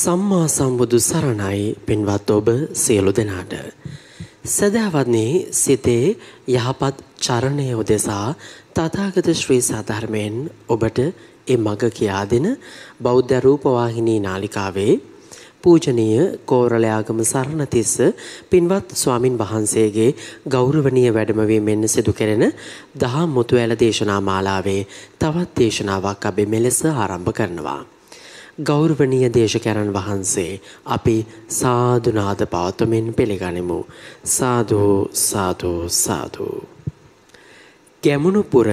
සම්මා සම්බුදු සරණයි පින්වත් ඔබ සියලු දෙනාට. සදාවත්නේ සිතේ යහපත් චරණය උදෙසා තථාගත ශ්‍රී සාධර්මයෙන් ඔබට ඒ මඟ කියා දෙන බෞද්ධ රූපවාහිනී නාලිකාවේ පූජනීය කෝරළයාගම සරණතිස්ස පින්වත් ස්වාමින් වහන්සේගේ ගෞරවනීය වැඩමවීම මෙන්න සිදු කෙරෙන දහම් මුතුඇල දේශනා මාලාවේ තවත් දේශනාවක් අපි මෙලෙස ආරම්භ කරනවා. ගෞරවනීය දේශකයන්න් වහන්සේ අපි සාදුනාද පාතුමින් පිළිගනිමු සාදු සාදු සාදු ගැමුණුපුර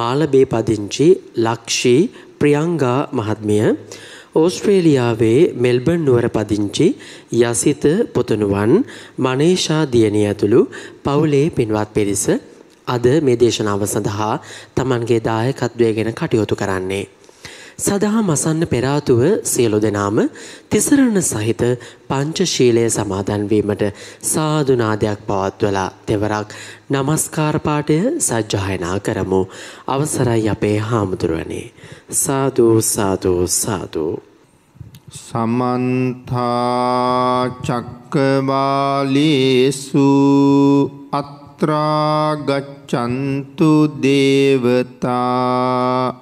මාලබේ පදිංචි ලක්ෂී ප්‍රියංගා මහත්මිය ඕස්ට්‍රේලියාවේ මෙල්බර්න් නුවර පදිංචි යසිත පුතුණුවන් මනේෂා දියණිය ඇතුළු පවුලේ පින්වත් පිරිස අද මේ දේශනාව සඳහා තමන්ගේ දායකත්වය ගැන කටයුතු කරන්නේ සදහම් අසන්න පෙරාතුව සියලු දෙනාම තිසරණ සහිත පංචශීලය සමාදන් වීමට සාදුනාදයක් පවත්වලා තෙවරක් নমස්කාර පාඨය සජ්ජායනා කරමු. අවසරයි අපේ හාමුදුරනේ. සාදු සාදු සාදු. සමන්ත චක්කවාලේසු අත්‍රා ගච්ඡන්තු දේවතා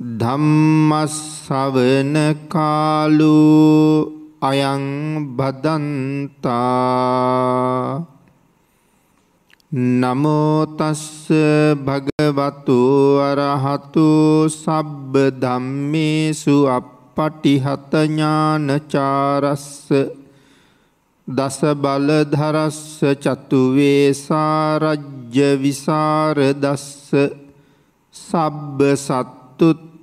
ධම්මස්සවන කාලු අයං බදන්තා නමෝ තස්ස භගවතු අරහතු සබ්බ ධම්මේසු අප්පටිහත ඥානචාරස්ස දස බල ධරස්ස චතු වේසා රජ්‍ය විසර දස්ස සබ්බ සත්තුත්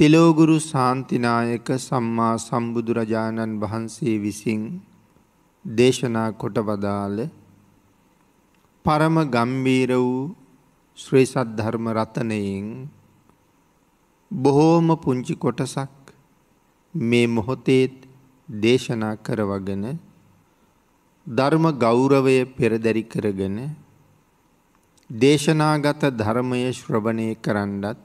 තෙලෝගුරු සාන්තිනායක සම්මා සම්බුදුරජාණන් වහන්සේ විසින් දේශනා කොට වදාළ පරම ගම්බීර වූ ශ්‍රී සද්ධර්ම රතනයෙන් බොහෝම පුංචි කොටසක් මේ මොහොතේත් දේශනා කරවගෙන ධර්ම ගෞරවය පෙරදරි කරගෙන දේශනාගත ධර්මය ශ්‍රවණය කරන්නත්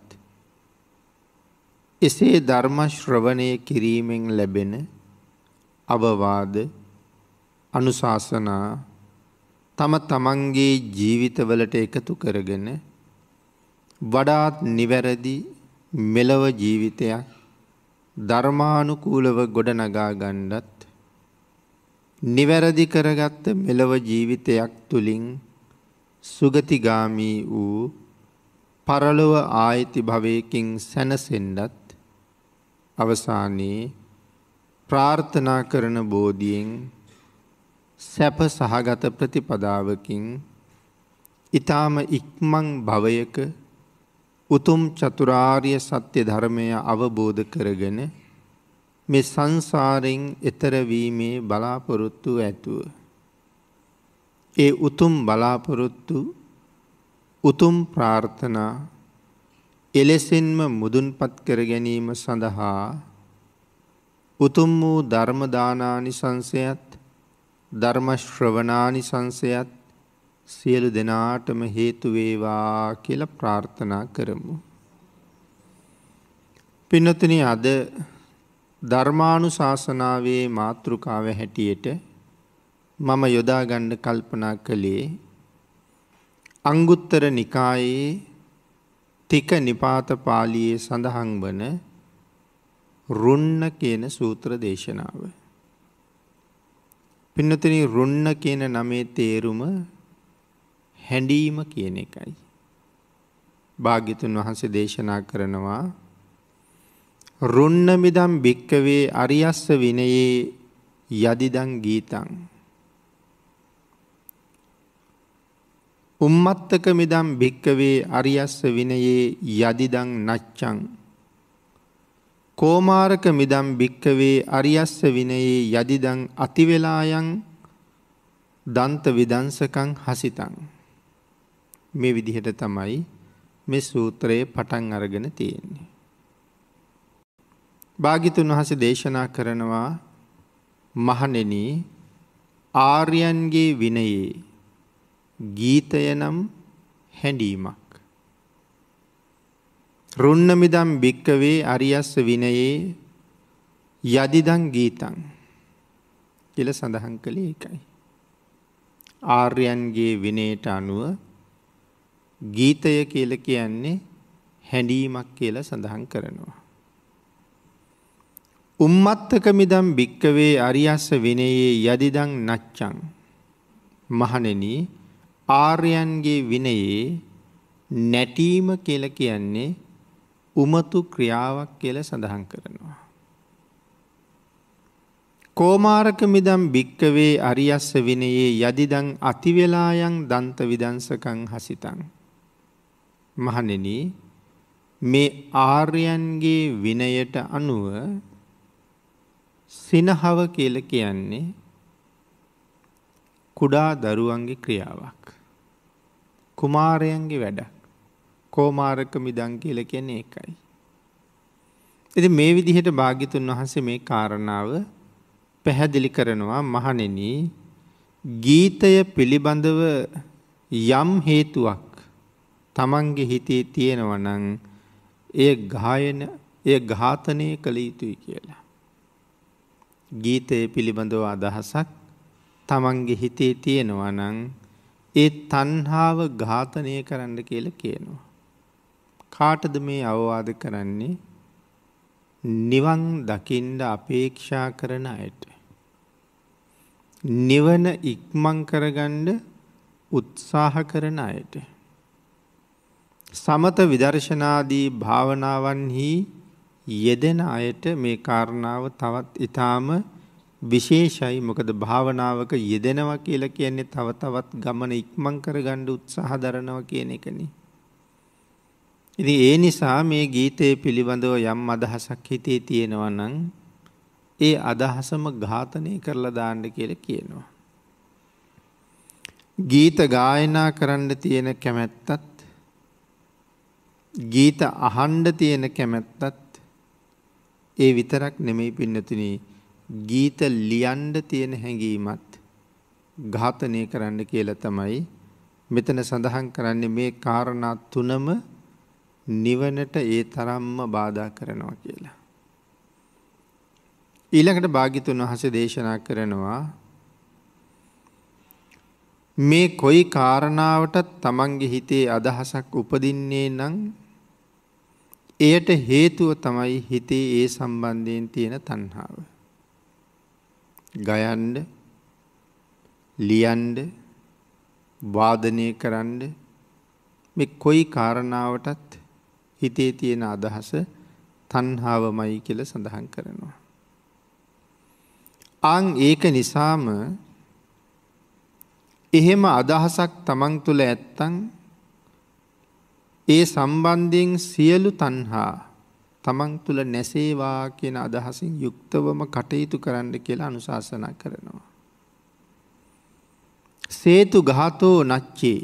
එසේ ධර්ම ශ්‍රවණය කිරීමෙන් ලැබෙන අවවාද අනුශාසනා තම තමන්ගේ ජීවිතවලට එකතු කරගෙන වඩාත් නිවැරදි මෙලව ජීවිතයක් ධර්මානුකූලව ගොඩනගා ගණ්ඩත් නිවැරදි කරගත්ත මෙලව ජීවිතයක් තුළින් සුගතිගාමී වූ පරලොව ආයති භවයකින් සැනසෙන්ඩත් අවසානයේ ප්‍රාර්ථනා කරන බෝධියෙන් සැප සහගත ප්‍රතිපදාවකින් ඊ타ම ඉක්මන් භවයක උතුම් චතුරාර්ය සත්‍ය ධර්මය අවබෝධ කරගෙන මේ සංසාරයෙන් එතර වීමේ බලාපොරොත්තු ඇතුව ඒ උතුම් බලාපොරොත්තු උතුම් ප්‍රාර්ථනා කෙලෙසෙන්ම මුදුන්පත් කර ගැනීම සඳහා උතුම් වූ ධර්මදානානිසංසයත් ධර්මශ්‍රවනානිසංසයත් සියලු දෙනාටම හේතුවේවා කියල ප්‍රාර්ථනා කරමු. පිනතන අද ධර්මානු ශාසනාවේ මාතෘකාව හැටියට මම යොදාගණ්ඩ කල්පනා කළේ අංගුත්තර නිකායේ තික නිපාත පාලියේ සඳහන් වන රුන්න කියන සූත්‍ර දේශනාව. පින්නතනි රුන්න කියන නමේ තේරුම හැඬීම කියන එකයි. භාග්‍යතුන් වහන්සේ දේශනා කරනවා රුන්න මිදම් භික්කවේ අරියස්ස විනයේ යදිදං ගීතං උම්මත්තක මෙදම් භික්කවේ අරියස්ස විනයේ යදිදං නච්චං. කෝමාරක මිදම් භික්කවේ අරියස්ස විනයේ යදිදං අතිවෙලායන් දන්ත විදංසකං හසිතං. මේ විදිහට තමයි මේ සූත්‍රයේ පටන් අරගෙන තියෙන්නේ. භාගිතුන් වහස දේශනා කරනවා මහනෙන ආර්යන්ගේ විනයේ ගීතය නම් හැඬීමක්. රුන්නමිදම් භික්කවේ අරියස්ස විනයේ යදිදං ගීතං කියල සඳහන් කළේ එකයි. ආර්යන්ගේ විනයට අනුව ගීතය කියල කියන්නේ හැඬීමක් කියල සඳහන් කරනවා. උම්මත්තක මිදම් භික්කවේ අරියස්ස විනයේ යදිදං නච්චං මහනෙනී ආර්යන්ගේ විනයේ නැටීම කියල කියන්නේ උමතු ක්‍රියාවක් කියල සඳහන් කරනවා. කෝමාරක මිදම් භික්කවේ අරියස්ස විනයේ යදිදං අතිවෙලායන් දන්ත විදංසකං හසිතං. මහනෙන මේ ආර්යන්ගේ විනයට අනුව සිනහව කියල කියන්නේ කුඩා දරුවන්ගේ ක්‍රියාවක්. කුමාරයන්ගේ වැඩක්. කෝමාරක මිදං කියල කියන්නේ එකයි. එති මේ විදිහට භාගිතුන් වහන්සේ මේ කාරණාව පැහැදිලි කරනවා මහනෙන ගීතය පිළිබඳව යම් හේතුවක් තමන්ගේ හිතේ තියෙනවනං එය ගායන එය ඝාතනය කළ යුතුයි කියලා. ගීතය පිළිබඳව අදහසක් තමන්ගේ හිතේ තියෙනවනං ඒ තන්හාාව ඝාතනය කරන්න කියල කියනවා. කාටද මේ අවවාද කරන්නේ නිවන් දකිින්ඩ අපේක්ෂා කරන අයට. නිවන ඉක්මං කරගණ්ඩ උත්සාහ කරන අයට. සමත විදර්ශනාදී භාවනාවන්හි යෙදෙන අයට මේ කාරණාව තවත් ඉතාම විශේෂයි මොකද භාවනාවක යෙදෙනවා කියලා කියන්නේ තව තවත් ගමන ඉක්මන් කරගන්න උත්සාහ දරනවා කියන එකනේ. ඉතින් ඒ නිසා මේ ගීතය පිළිබඳව යම් අදහසක් හිතේ තියෙනවා නම් ඒ අදහසම ඝාතනය කරලා දාන්න කියලා කියනවා. ගීත ගායනා කරන්න තියෙන කැමැත්තත් ගීත අහන්ඩ තියෙන කැමැත්තත් ඒ විතරක් නෙමෙයි පින්නතිනී ගීත ලියන්ඩ තියෙන හැඟීමත් ඝාතනය කරන්න කියලා තමයි මෙතන සඳහන් කරන්නේ මේ කාරණා තුනම නිවනට ඒ තරම්ම බාධා කරනවා කියලා. ඊළඟට භාගිතුන් වහන්සේ දේශනා කරනවා මේ කොයි කාරණාවටත් තමන්ගේ හිතේ අදහසක් උපදින්නේ නම් එයට හේතුව තමයි හිතේ ඒ සම්බන්ධයෙන් තියෙන තණ්හාව. ගයන්න ලියන්න වාදනය කරන්න මේ කොයි කාරණාවටත් හිතේ තියෙන අදහස තණ්හාවමයි කියලා සඳහන් කරනවා. ආන් ඒක නිසාම එහෙම අදහසක් තමන් තුළ ඇත්තන් ඒ සම්බන්ධයෙන් සියලු තණ්හා තමන් තුළ නැසේවා කියන අදහසින් යුක්තවම කටයුතු කරන්න කියලා අනුශාසනා කරනවා. සේතු ගහතෝ නච්චේ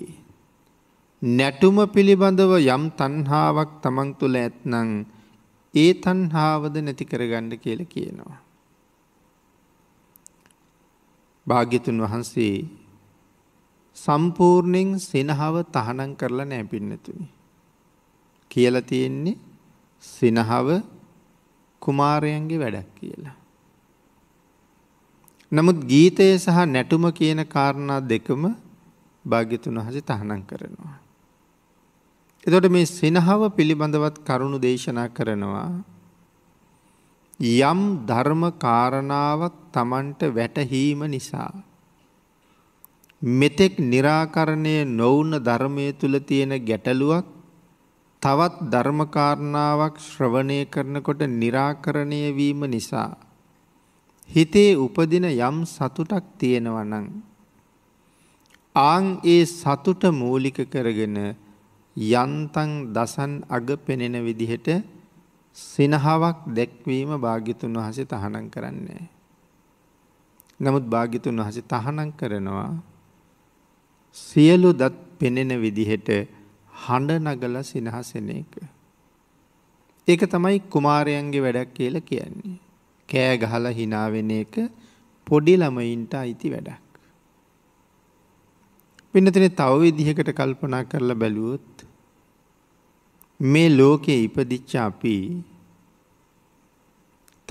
නැටුම පිළිබඳව යම් තන්හාාවක් තමන් තුළ ඇත්නං ඒ තන්හාාවද නැති කරගණ්ඩ කියල කියනවා. භාග්‍යතුන් වහන්සේ සම්පූර්ණයෙන් සෙනහාව තහනම් කරලා නෑ පින්නතුනි. කියල තියෙන්නේ සිනහව කුමාරයන්ගේ වැඩක් කියලා. නමුත් ගීතය සහ නැටුම කියන කාරණා දෙකම භාග්‍යතුන් වහන්සේ තහනම් කරනවා. එතකොට මේ සිනහව පිළිබඳවත් කරුණු දේශනා කරනවා යම් ධර්ම කාරණාවක් Tamanට වැටහීම නිසා මෙතෙක් निराකරණය නොවුන ධර්මයේ තුල තියෙන ගැටලුවක් තවත් ධර්මකාරණාවක් ශ්‍රවණය කරනකොට निराකරණය වීම නිසා හිතේ උපදින යම් සතුටක් තියෙනවා නම් ආන් ඒ සතුට මූලික කරගෙන යන්තම් දසන් අග පෙනෙන විදිහට සිනහාවක් දැක්වීම භාග්‍යතුන් වහන්සේ තහනම් කරන්නේ. නමුත් භාග්‍යතුන් වහන්සේ තහනම් කරනවා සියලු දත් පෙනෙන විදිහට හඬ නගල සිනහසෙන එක. ඒක තමයි කුමාරයන්ගේ වැඩක් කියල කියන්නේ. කෑ ගහල හිනාවෙන එක පොඩි ළමයින්ට අයිති වැඩක්. පිනතින තව විදිහකට කල්පනා කරලා බැලුවොත් මේ ලෝකයේ ඉපදිච්ච අපි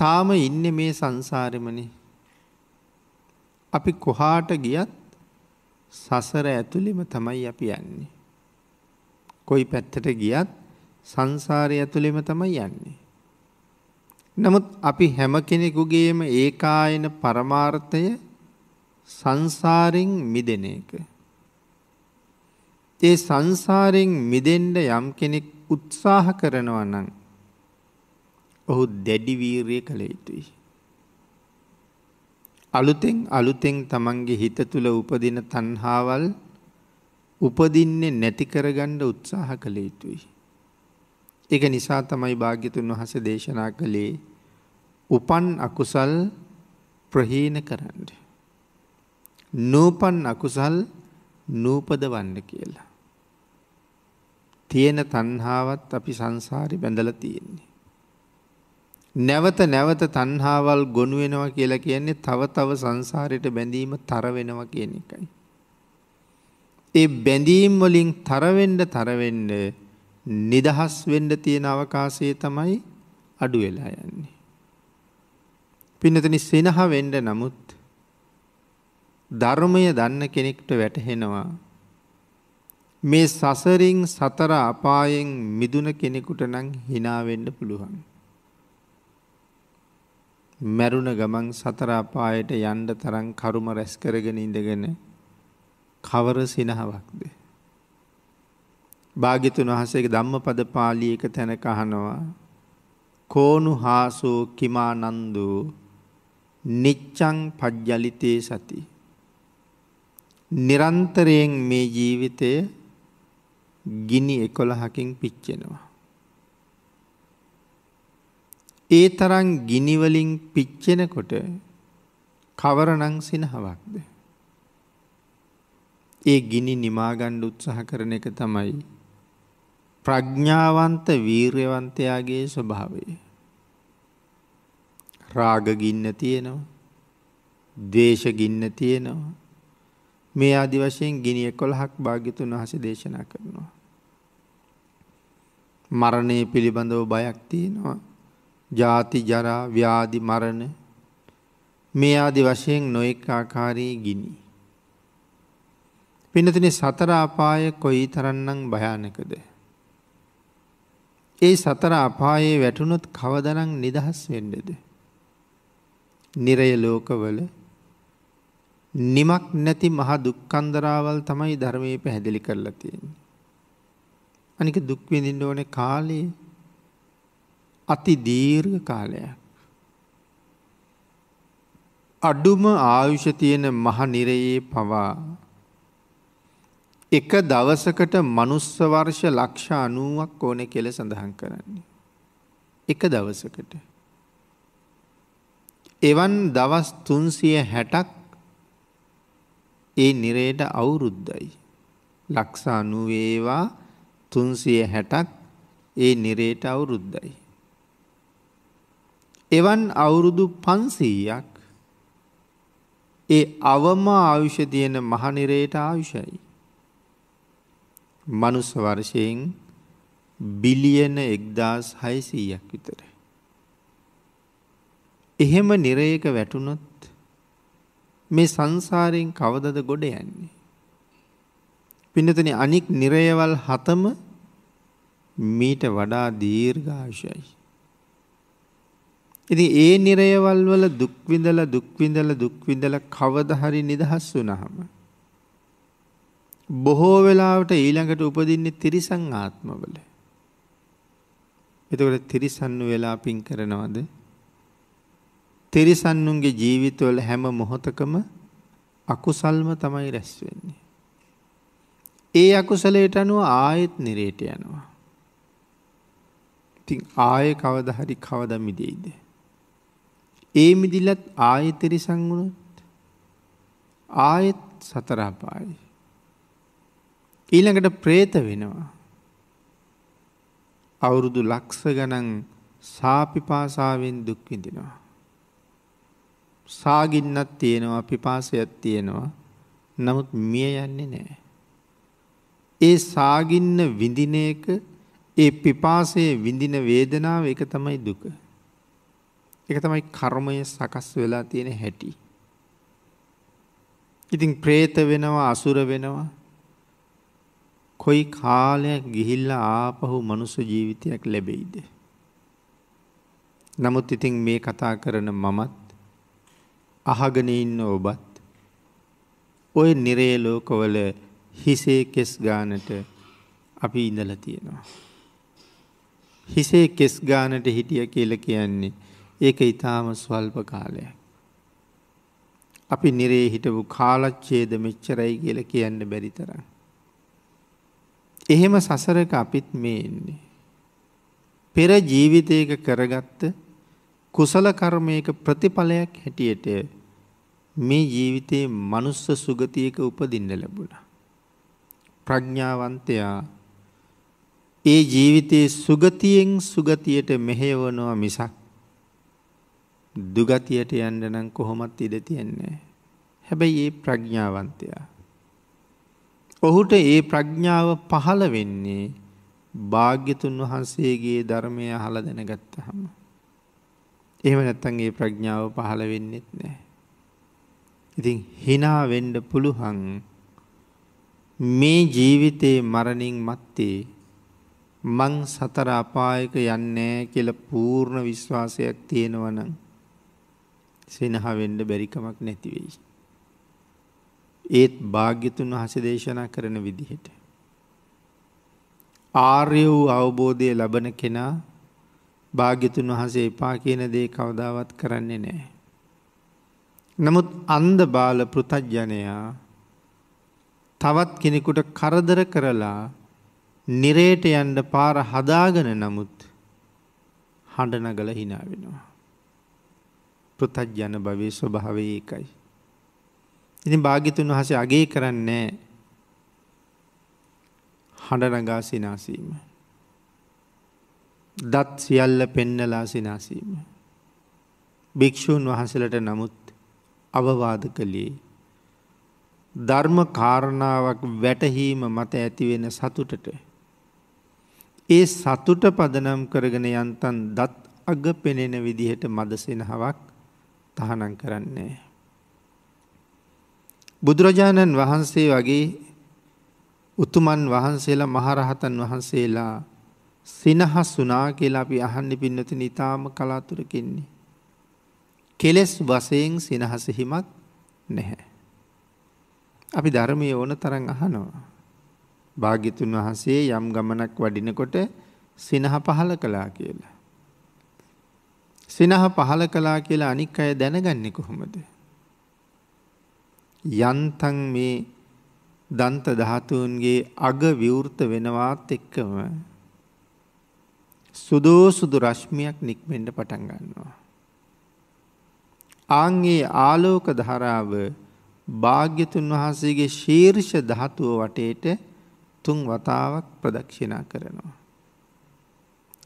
තාම ඉන්න මේ සංසාරමනේ අපි කොහාට ගියත් සසර ඇතුළෙම තමයි අපි යන්නේ. කොයි පැත්තට ගියත් සංසාරය ඇතුළෙම තමයි යන්නේ. නමුත් අපි හැම කෙනෙකුගේම ඒකායන පරමාර්ථය සංසාරෙන් මිදෙන එක. ඒ සංසාරෙන් මිදෙන්න යම් කෙනෙක් උත්සාහ කරනවා නම් ඔහු දැඩි වීරිය කළ යුතුයි. අලුතෙන් අලුතෙන් තමන්ගේ හිත තුළ උපදින තණ්හාවල් උපදින්නේ නැති කරගන්න උත්සාහ කළ යුතුයි. ඒක නිසා තමයි භාග්‍යතුන් වහස දේශනා කළේ උපන් අකුසල් ප්‍රහීන කරන්න. නූපන් අකුසල් නූපදවන්න කියලා. තියෙන තණ්හාවත් අපි සංසාරි බැඳල තියෙන්නේ. නැවත නැවත තණ්හාවල් ගොනු වෙනවා කියලා කියන්නේ තව තව සංසාරයට බැඳීම තර වෙනවා කියන එකයි. ඒ බැඳීම් වලින් තරවෙන්න තරවෙන්න නිදහස් වෙන්න තියෙන අවකාශයේ තමයි අඩු වෙලා යන්නේ. පින්නතනි සෙනහ වෙන්න නමුත් ධර්මය දන්න කෙනෙක්ට වැටහෙනවා මේ සසරින් සතර අපායෙන් මිදුන කෙනෙකුට නම් hina වෙන්න පුළුවන්. මරුණ ගමන් සතර අපායට යන්න තරම් කරුම රැස් කරගෙන ඉඳගෙන කවර සිනහවක්ද. භාගිතුන් වහසේක ධම්ම පද පාලියක තැන කහනවා. කෝනු හාසෝ කිමානන්දූ නිච්චං පජ්ජලිතේ සති. නිරන්තරයෙන් මේ ජීවිතය ගිනි එකොළහකින් පිච්චෙනවා. ඒ තරන් ගිනිවලින් පිච්චෙනකොට කවරනං සිනහවක්ද. ඒ ගිනි නිමාගණ්ඩ උත්සාහ කරන එක තමයි. ප්‍රඥ්ඥාවන්ත වීර්යවන්තයාගේ ස්වභාවය. රාගගින්න තියෙනවා. දේශගින්න තියෙනවා. මේ අදි වශයෙන් ගිනිය කොළහක් භාගිතුන් වහස දේශනා කරනවා. මරණය පිළිබඳව බයක් තියෙනවා. ජාති ජරා ව්‍යාධි මරණ මේ ආදි වශයෙන් නොයෙක් ආකාරයේ ගිනි. පිනතින සතරාපාය කොයි තරන්නම් භයානකද. ඒ සතරාපායේ වැටුණොත් කවදනං නිදහස් වෙන්ඩද. නිරය ලෝකවල නිමක් නැති මහා දුක්කන්දරාවල් තමයි ධර්මයේ පැහැදිලි කරලා තියෙන්නේ. අනික දුක් විඳින්න ඕනේ කාලේ අති දීර්ඝ කාලයක්. අඩුම ආයුෂ තියෙන මහ නිරයේ පවා එක දවසකට මනුස්ස වර්ෂ ලක්ෂ 90ක් ඕනේ කියලා සඳහන් කරන්නේ. එක දවසකට. එවන් දවස් 360ක් ඒ නිරේට අවුරුද්දයි. ලක්ෂ 90 ඒවා 360ක් ඒ නිරේට අවුරුද්දයි. එවන් අවුරුදු 500ක් ඒ අවම ආයුෂ තියෙන මහනිරේට ආයුෂයි. මනුස්ස වර්ෂයෙන් බිලියන එක්දස් හයසීයක් විතර. එහෙම නිරයක වැටුනොත් මේ සංසාරයෙන් කවදද ගොඩ යන්නේ. පිනතන අනික් නිරයවල් හතම මීට වඩා දීර්ඝාශයයි. ඉති ඒ නිරයවල් වල දුක්විඳල දුක්විඳල දුක්විඳල කවද හරි නිදහස් වුනහම. බොහෝ වෙලාවට ඊළඟට උපදින්නේ තිරිසං ආත්මවල. එතකොට තිරිසන්නු වෙලා පින් කරනවද? තිරිසන්නුන්ගේ ජීවිතවල හැම මොහොතකම අකුසල්ම තමයි රැස් වෙන්නේ. ඒ අකුසලයට අනුව ආයෙත් නිරේට යනවා. ඉතින් ආයෙ කවද හරි කවද මිදෙයිද? ඒ මිදිලත් ආයෙ තිරිසන් වුණොත් ආයෙත් සතර අපායයි. ඊළඟට ප්‍රේත වෙනවා. අවුරුදු ලක්ෂ ගණන් සාපිපාසාවෙන් දුක්විඳිනවා. සාගින්නත් තියෙනවා පිපාසයක් තියෙනවා නමුත් මිය යන්නේ නෑ. ඒ සාගින්න විඳින එක ඒ පිපාසය විඳින වේදනාව එක තමයි දුක. එක තමයි කර්මය සකස් වෙලා තියෙන හැටි. ඉතින් ප්‍රේත වෙනවා අසුර වෙනවා කොයි කාලයක් ගිහිල්ලා ආපහු මනුස්ස ජීවිතයක් ලැබෙයිද. නමුත් ඉතින් මේ කතා කරන මමත් අහගෙන ඉන්න ඔබත් ඔය නිරේ ලෝකවල හිසේ කෙස් ගානට අපි ඉඳලා තියෙනවා. හිසේ කෙස් ගානට හිටිය කියල කියන්නේ ඒක ඉතාම ස්වල්ප කාලයක්. අපි නිරේ හිටපු කාලච්චේද මෙච්චරයි කියල කියන්න බැරිතරන්න. එහෙම සසරක අපිත් මේ එන්නේ. පෙර ජීවිතයක කරගත්ත කුසල කර්මයක ප්‍රතිඵලයක් හැටියට මේ ජීවිතයේ මනුස්ස සුගතියක උපදින්න ලැබුණා. ප්‍රඥාවන්තයා ඒ ජීවිතයේ සුගතියෙන් සුගතියට මෙහෙවනවා මිසක් දුගතියට යන්න නම් කොහොමත් ඉඩ තියන්නේ. හැබැයි ඒ ප්‍රඥාවන්තයා ඔහුට ඒ ප්‍රඥාව පහළ වෙන්නේ භාග්‍යතුන් වහන්සේගේ ධර්මය අහල දැනගත්ත හම. එහෙම නැත්තන් ඒ ප්‍රඥාව පහළ වෙන්නෙත් නෑ. ඉතින් හිනාවෙන්ඩ පුළුහන් මේ ජීවිතයේ මරණින් මත්තේ මං සතර අපායක යන්නෑ කියල පූර්ණ විශ්වාසයක් තියෙනවනම් සෙනහවෙන්ඩ බැරිකමක් නැතිවෙයි. ඒත් භාග්‍යතුන් වහස දේශනා කරන විදිහට. ආර්ය වූ අවබෝධය ලබන කෙනා භාග්‍යතුන් වහසේ එපා කියන දේ කවදාවත් කරන්නේ නෑ. නමුත් අන්ද බාල පෘතජ්ජනයා තවත් කෙනෙකුට කරදර කරලා නිරේට යන්ඩ පාර හදාගෙන නමුත් හඬනගල හිනාවෙනවා. පෘතජ්ජන භවේ ස්වභාවේ ඒකයි. ඉතින් භාගිතුන් වහසේ අගේ කරන්නේ හඬ රඟා සිනාසීම. දත් සියල්ල පෙන්නලා සිනාසීම. භික්‍ෂූන් වහන්සලට නමුත් අවවාද කළේ. ධර්ම කාරණාවක් වැටහීම මත ඇතිවෙන සතුටට. ඒ සතුට පදනම් කරගෙන යන්තන් දත් අග පෙනෙන විදිහට මදසෙන හවක් තහනම් කරන්නේ. බුදුරජාණන් වහන්සේ වගේ උතුමන් වහන්සේලා මහරහතන් වහන්සේලා සිනහස් වුනා කියලා අපි අහන්න පින්නතින ඉතාම කලාතුරකින්නේ. කෙලෙස් වසයෙන් සිනහසහිමත් නැහැ. අපි ධර්මය ඕන තරන් අහනවා. භාගිතුන් වහන්සේ යම් ගමනක් වඩිනකොට සිනහ පහල කලා කියලා. සිනහ පහල කලා කියලා අනික් අය දැනගන්නේ කොහොමද. යන්තම් මේ දන්ත ධාතුන්ගේ අග විවෘත වෙනවාත් එක්කම සුදෝ සුදු රශ්මියක් නික්මෙන්ට පටන් ගන්නවා. ආන්ගේ ආලෝක ධරාව භාග්‍යතුන් වහන්සේගේ ශීර්ෂ ධාතුව වටේට තුන් වතාවක් ප්‍රදක්ෂිනා කරනවා.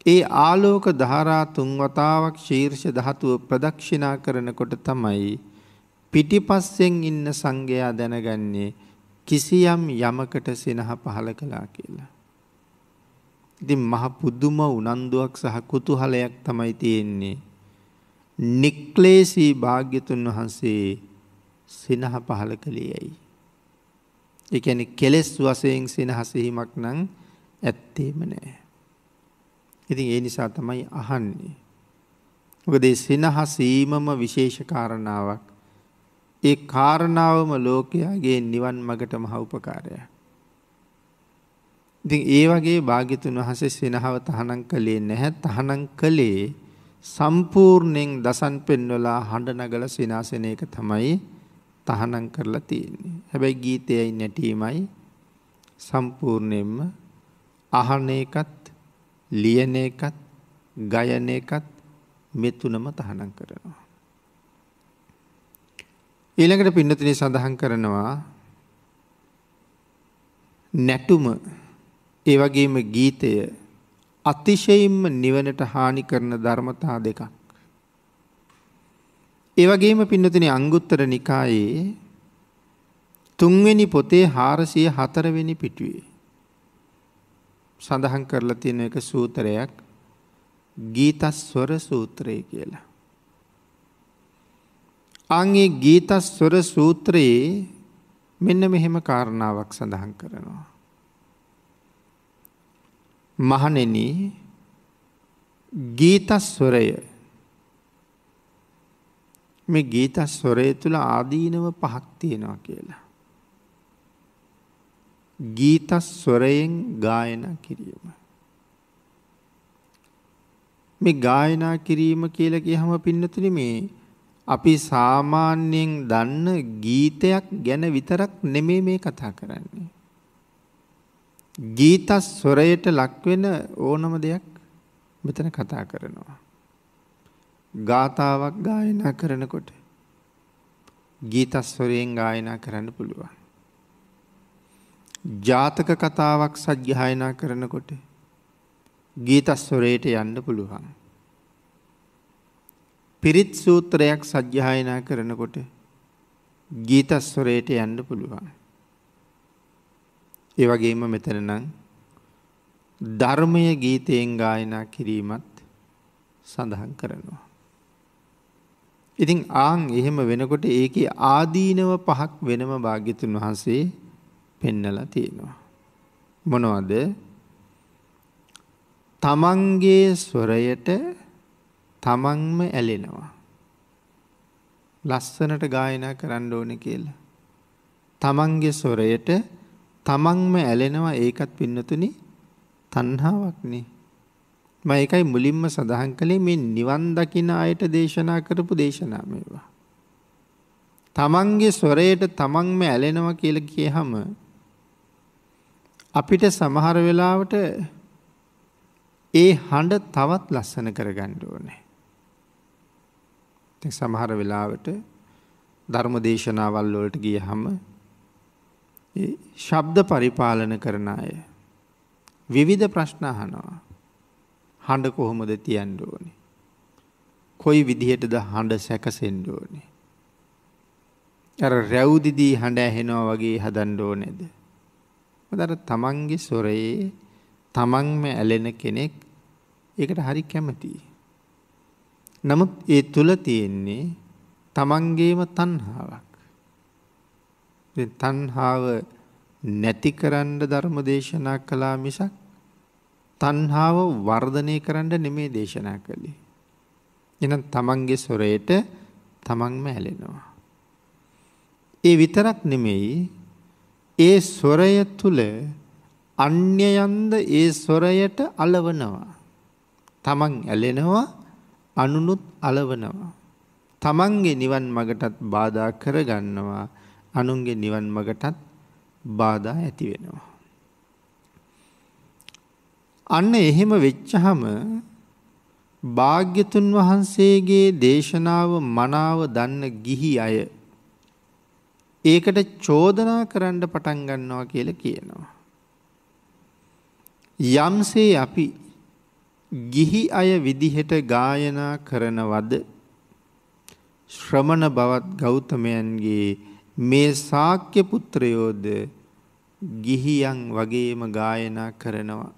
ඒ ආලෝක ධාරා තුන් වතාවක් ශීර්ෂ ධාතුව ප්‍රදක්ෂිනා කරනකොට තමයි පිටිපස්සෙන් ඉන්න සංඝයා දැනගන්නේ කිසියම් යමකට සෙනහ පහල කළා කියලා. ඉතින් මහ පුදුම උනන්දුවක් සහ කුතුහලයක් තමයි තියෙන්නේ. නික්ලේශී භාග්‍යතුන් වහන්සේ සෙනහ පහල කළේ ඇයි. ඒ කියන්නේ කෙලෙස් වශයෙන් සෙනහ සෙහිමක් නම් ඇත්තේම නෑ. ඉතින් ඒ නිසා තමයි අහන්නේ. මොකද ඒ සෙනහ සීමම විශේෂ කාරණාවක්. ඒ කාරණාවම ලෝකයාගේ නිවන් මගට මහ උපකාරය. ඉතින් ඒ වගේ භාගිතුන් වහසේ වෙනහව තහනම් කළේ නැහැ තහනම් කළේ සම්පූර්ණයෙන් දසන් පෙන්වලා හඬ නගල සිනාසන එක තමයි තහනම් කරලා තියෙන්නේ. හැබැයි ගීතයයි නැටීමයි සම්පූර්ණයෙන්ම අහන එකත් ලියන එකත් ගයන එකත් මෙතුනම තහනම් කරනවා. ඊළඟට පින්නතිනේ සඳහන් කරනවා නැටුම ඒ වගේම ගීතය අතිශයින්ම නිවනට හානි කරන ධර්මතා දෙකක්. ඒ වගේම පින්නතිනේ අංගුත්තර නිකායේ තුන්වෙනි පොතේ 404 වෙනි පිටුවේ සඳහන් කරලා තියෙන එක සූත්‍රයක් ගීතස්වර සූත්‍රය කියලා. අංගේ ගීතස්වර සූත්‍රයේ මෙන්න මෙහෙම කාරණාවක් සඳහන් කරනවා. මහනෙන ගීතස්වරය මේ ගීතස්වරය තුළ ආදීනව පහක් තියෙනවා කියලා. ගීතස්වරයෙන් ගායන කිරීම. මේ ගායනා කිරීම කියලා කිය හම පින්නතුන මේ අපි සාමාන්‍යයෙන් දන්න ගීතයක් ගැන විතරක් නෙමේ මේ කතා කරන්නේ. ගීත ස්වරයට ලක්වෙන ඕනම දෙයක් මෙතන කතා කරනවා. ගාතාවක් ගායනා කරනකොට ගීත ස්වරයෙන් ගායනා කරන්න පුළුවන්. ජාතක කතාවක් සජ්ජායනා කරනකොට ගීත ස්වරයට යන්න පුළුවන්. පිරිත් සූත්‍රයක් සජ්්‍යායනා කරනකොට ගීතස්වරයට යන්න පුළුවන්. ඒ වගේම මෙතන නම් ධර්මය ගීතයෙන් ගායනා කිරීමත් සඳහන් කරනවා. ඉතින් ආං එහෙම වෙනකොට ඒක ආදීනව පහක් වෙනම භාග්‍යතුන් වහන්සේ පෙන්නලා තියෙනවා. මොනවද තමන්ගේ ස්වරයට තමන්ම ඇලෙනවා. ලස්සනට ගායනා කරන්න ඕන කියලා. තමන්ගේ සොරයට තමන්ම ඇලෙනවා ඒකත් පින්නතුනි තණ්හාවක්නේ. මම ඒකයි මුලින්ම සඳහන් කළේ මේ නිවන් දකින අයට දේශනා කරපු දේශනා මේවා. තමන්ගේ සොරයට තමන්ම ඇලෙනවා කියලා කියහම අපිට සමහර වෙලාවට ඒ හඬ තවත් ලස්සන කරගන්න ඕනේ. ඉතින් සමහර වෙලාවට ධර්ම දේශනාවල් වලට ගියහම ඒ ශබ්ද පරිපාලන කරන අය විවිධ ප්‍රශ්න අහනවා. හඬ කොහොමද තියන්න ඕනේ? කොයි විදිහටද හඬ සැකසෙන්න ඕනේ? අර රැවුදිදී හඬ ඇහෙනවා වගේ හදන්න ඕනේද? මොකද තමන්ගේ සොරේ තමන්ම ඇලෙන කෙනෙක් ඒකට හරි කැමතියි. නමුත් ඒ තුළ තියෙන්නේ තමන්ගේම තන්හාාවක්. තන්හාාව නැති කරන්න ධර්ම දේශනා කලා මිසක් තන්හාාව වර්ධනය කරන්න නෙමේ දේශනා කළේ. එනම් තමන්ගේ සොරයට තමන්ම ඇලෙනවා. ඒ විතරක් නෙමෙයි ඒ සොරය තුළ අන්‍යයන්ද ඒ සොරයට අලවනවා. තමන් ඇලෙනවා අනුනුත් අලවනවා. තමන්ගේ නිවන් මගටත් බාධා කරගන්නවා අනුන්ගේ නිවන් මගටත් බාධා ඇති වෙනවා. අන්න එහෙම වෙච්චහම භාග්‍යතුන් වහන්සේගේ දේශනාව මනාව දන්න ගිහි අය ඒකට චෝදනා කරන්න පටන් ගන්නවා කියලා කියනවා. යම්සේ අපි ගිහි අය විදිහට ගායනා කරනවද ශ්‍රමණ බවත් ගෞතමයන්ගේ මේ ශාක්‍ය පුත්‍රයෝද ගිහියන් වගේම ගායනා කරනවා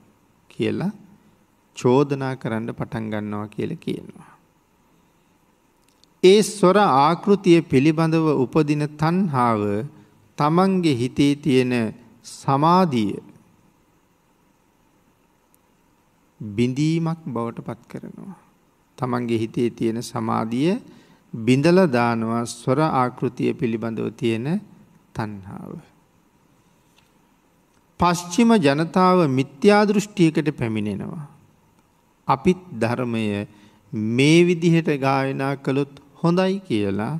කියලා චෝදනා කරන්න පටන් ගන්නවා කියලා කියනවා. ඒ ස්වර ආකෘතිය පිළිබඳව උපදින තණ්හාව තමන්ගේ හිතේ තියෙන සමාධිය බිඳීමක් බවට පත් කරනවා. තමන්ගේ හිතේ තියෙන සමාධිය බිඳල දානවා ස්වර ආකෘතිය පිළිබඳව තියෙන තණ්හාව. පශ්චිම ජනතාව මිත්‍යා දෘෂ්ටියකට පැමිණෙනවා. අපිත් ධර්මය මේ විදිහට ගායනා කළොත් හොඳයි කියලා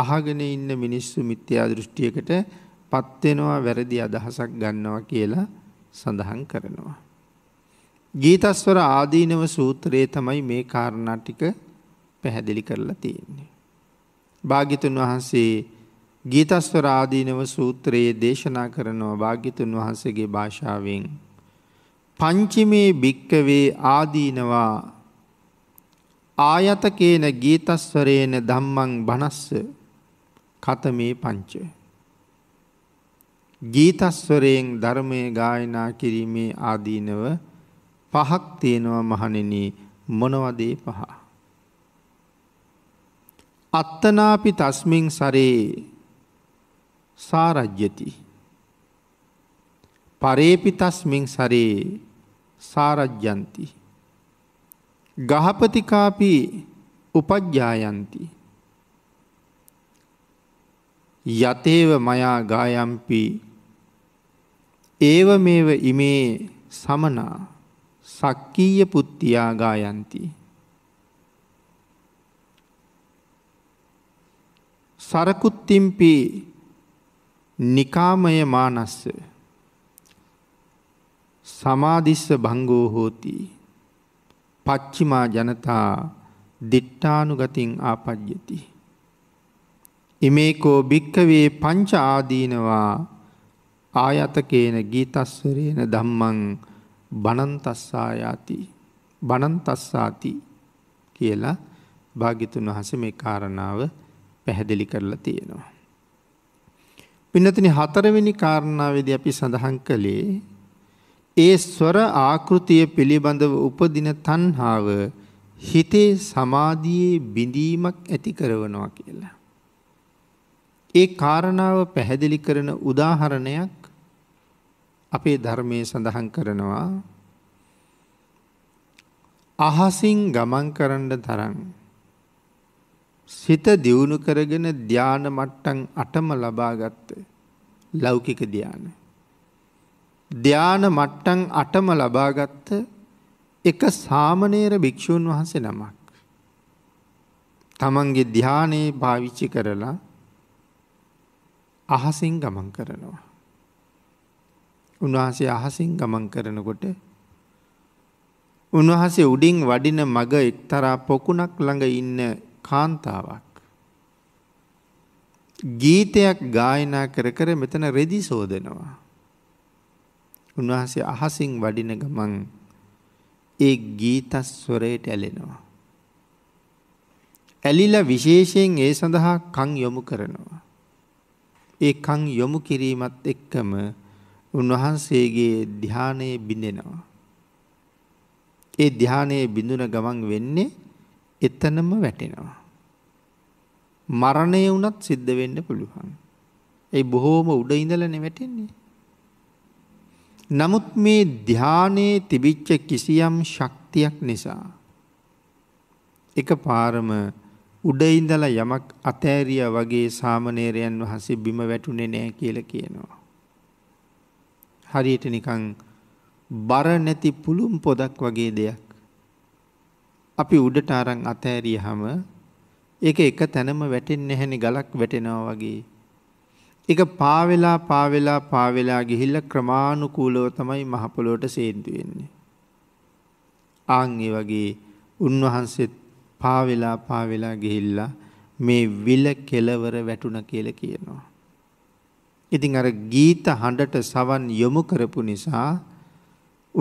අහගෙන ඉන්න මිනිස්සු මිත්‍යා දෘෂ්ටියකට පත්වෙනවා වැරදි අදහසක් ගන්නවා කියලා සඳහන් කරනවා. ගීතස්වර ආදීනව සූත්‍රයේ තමයි මේ කාරණා ටික පැහැදිලි කරලා තියෙන්නේ. භාග්‍යතුන් වහන්සේ ගීතස්වර ආදීනව සූත්‍රයේ දේශනා කරනවා භාග්‍යතුන් වහන්සේගේ භාෂාවෙන් පංචමේ භික්කවේ ආදීනවා ආයතකේන ගීතස්වරේන ධම්මං බනස්ස කතමේ පංච ගීතස්වරයෙන් ධර්මය ගායනා කිරීමේ ආදීනව පහක් තියෙනවා මහණෙනි මොනවදේ පහ. අත්තනාපි තස්මින් සරේ සාරජ්‍යති. පරේපි තස්මින් සරේ සාරජ්‍යන්ති. ගහපතිකාපි උපජ්ජායන්ති. යතේව මයා ගායම්පි ඒව මේව ඉමේ සමනා සක්කීය පුත්තියා ගායන්ති. සරකුත්තිම්පි නිකාමය මානස්ස සමාධිස්ස භංගෝ හෝති පච්චිමා ජනතා දිට්ඨානුගතින් ආපජ්‍යති. ඉමේකෝ භික්කවේ පංච ආදීනවා ආයතකේන ගීතස්වරයන දම්මං බනන්තස්සායාති බනන්තස්සාති කියලා භාගිතුන් වහස මේ කාරණාව පැහැදිලි කරලා තියෙනවා. පිනතින හතරවෙනි කාරණාවේද අපි සඳහන් කළේ ඒ ස්වර ආකෘතිය පිළිබඳව උපදින තන්හාාව හිතේ සමාධයේ බිඳීමක් ඇති කරවනවා කියලා. ඒ කාරණාව පැහැදිලි කරන උදාහරණයක් අපේ ධර්මයේ සඳහන් කරනවා අහසින් ගමන් කරන්න තරම් සිත දියුණු කරගෙන ධාන මට්ටම් 8ම ලබාගත්ත ලෞකික ධාන ධාන මට්ටම් 8ම ලබාගත්ත එක සාමණේර භික්ෂූන් වහන්සේ නමක් තමන්ගේ ධානයේ පාවිච්චි කරලා අහසින් ගමන් කරනවා උන්වහසේ අහසින් ගමන් කරනකොට උන්වහසේ උඩින් වඩින මග එක්තරා පොකුණක් ළඟ ඉන්න කාන්තාවක්. ගීතයක් ගායනා කර කර මෙතන රෙදි සෝදනවා. උන්වහසේ අහසින් වඩින ගමන් ඒ ගීතස්වරයට ඇලෙනවා. ඇලිල විශේෂයෙන් ඒ සඳහා කං යොමු කරනවා. ඒ කං යොමු කිරීමත් එක්කම උන්වහන්සේගේ ධානයේ බිඳෙනවා. ඒ ධානයේ බිඳුන ගමන් වෙන්නේ එතනම වැටෙනවා. මරණය වුණත් සිද්ධ වෙන්න පුළුවන්. ඒ බොහෝම උඩ ඉඳලනේ වැටෙන්නේ. නමුත් මේ ධානයේ තිබිච්ච කිසියම් ශක්තියක් නිසා එක පාරම උඩ ඉඳලා යමක් අතෑරියා වගේ සාමණේරයන් වහන්සේ බිම වැටුනේ නැහැ කියලා කියනවා. හරියට නිකං බර නැති පුළුම් පොදක් වගේ දෙයක්. අපි උඩට අරන් අතෑරිය හම ඒක එක තැනම වැටෙන් නැහැනි ගලක් වැටෙනවා වගේ. එක පාවෙලා පාවෙලා පාවෙලා ගිහිල්ල ක්‍රමාණුකූලෝ තමයි මහපොලෝට සේදුවෙන්නේ. ආං වගේ උන්වහන්සේත් පාවෙලා පාවෙලා ගිහිල්ලා මේ විල කෙලවර වැටුණ කියල කියනවා. ඉතින් අර ගීත හඬට සවන් යොමු කරපු නිසා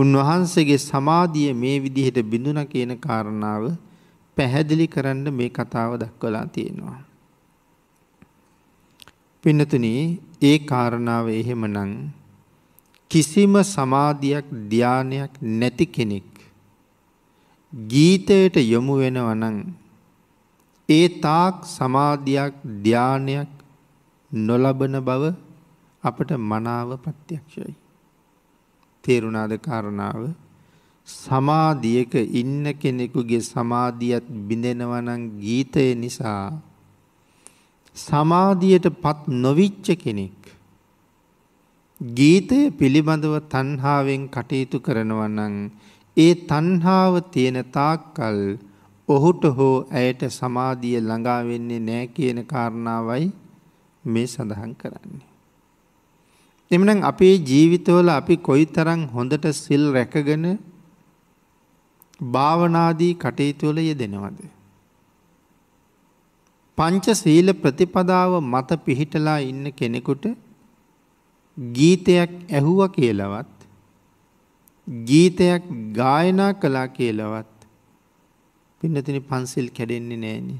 උන්වහන්සේගේ සමාධිය මේ විදිහට බිඳුන කියන කාරණාව පැහැදිලි කරන්න මේ කතාව දක්වලා තියෙනවා. පින්නතුනි ඒ කාරණාව එහෙමනම් කිසිම සමාධියක් ධානයක් නැති කෙනෙක් ගීතයට යොමු වෙනවනම් ඒ තාක් සමාධියක් ධානයක් නොලබන බව අපට මනාව ප්‍රත්‍යක්ෂයි. තේරුණාද කාරණාව සමාධියක ඉන්න කෙනෙකුගේ සමාධියත් බිඳෙනවනං ගීතය නිසා සමාධියට පත් නොවිච්ච කෙනෙක් ගීතය පිළිබඳව තන්හාාවෙන් කටයුතු කරනවනං ඒ තන්හාාව තියෙන තාක්කල් ඔහුට හෝ ඇයට සමාධිය ළඟාවෙන්නේ නෑ කියන කාරණාවයි මේ සඳහන් කරන්නේ. එමනම් අපේ ජීවිතවල අපි කොයිතරම් හොඳට සිල් රැකගෙන භාවනාදී කටයුතු වල යෙදෙනවද? පංච සීල ප්‍රතිපදාව මත පිහිටලා ඉන්න කෙනෙකුට ගීතයක් ඇහුවා කියලාවත් ගීතයක් ගායනා කළා කියලාවත් පින්නතිනි පන්සිල් කැඩෙන්නේ නැහෙනි.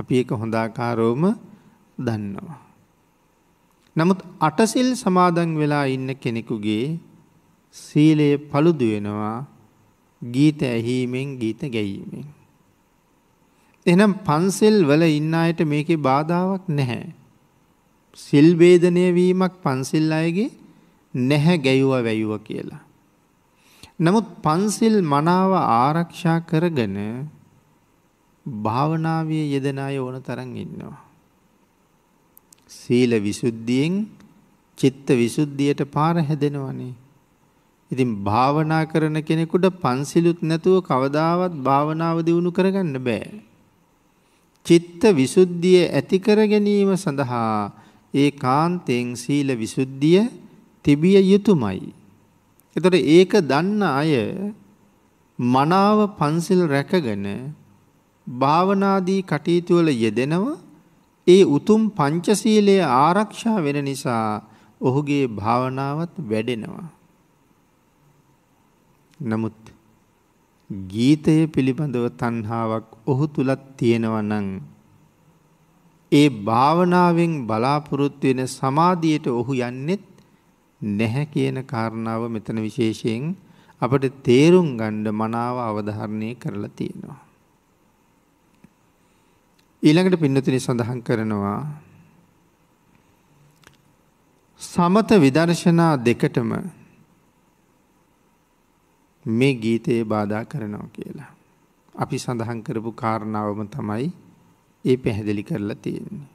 අපි ඒක හොඳ ආකාරවම දන්නවා. නමුත් අටසිල් සමාදන් වෙලා ඉන්න කෙනෙකුගේ සීලය පළුදු වෙනවා ගීත ඇහීමෙන් ගීත ගැයීමෙන්. එනම් පන්සෙල් වල ඉන්න අයට මේකේ බාධාවක් නැහැ. සිල් වේදනය වීමක් පන්සිල් අයගේ නැහැ ගැයුව වැයුව කියලා. නමුත් පන්සිල් මනාව ආරක්ෂා කරගෙන භාවනාවේ යෙදෙන අය ඕන තරම් ඉන්නවා. සීල විසුද්ධියෙන් චිත්ත විසුද්ධියට පාර හැදෙනවනේ. ඉතින් භාවනා කරන කෙනෙකුට පන්සිලුත් නැතුව කවදාවත් භාවනාව දියුණු කරගන්න බෑ. චිත්ත විසුද්ධිය ඇති කර ගැනීම සඳහා ඒ කාන්තෙන් සීල විසුද්ධිය තිබිය යුතුමයි. එතොට ඒක දන්න අය මනාව පන්සිල් රැකගෙන භාවනාදී කටයුතුවල යෙදෙනවා ඒ උතුම් පංචශීලය ආරක්ෂා වෙන නිසා ඔහුගේ භාවනාවත් වැඩෙනවා. නමුත් ගීතය පිළිබඳව තණ්හාවක් ඔහු තුලත් තියෙනවා නම් ඒ භාවනාවෙන් බලාපොරොත්තු වෙන සමාධියට ඔහු යන්නේත් නැහැ කියන කාරණාව මෙතන විශේෂයෙන් අපට තේරුම් ගන්න මනාව අවධාරණය කරලා තියෙනවා. ඊළඟට පින්නතුනි සඳහන් කරනවා සමත විදර්ශනා දෙකටම මේ ගීතයේ බාධා කරනවා කියලා. අපි සඳහන් කරපු කාරණාවම තමයි ඒ පැහැදිලි කරලා තියෙන්නේ.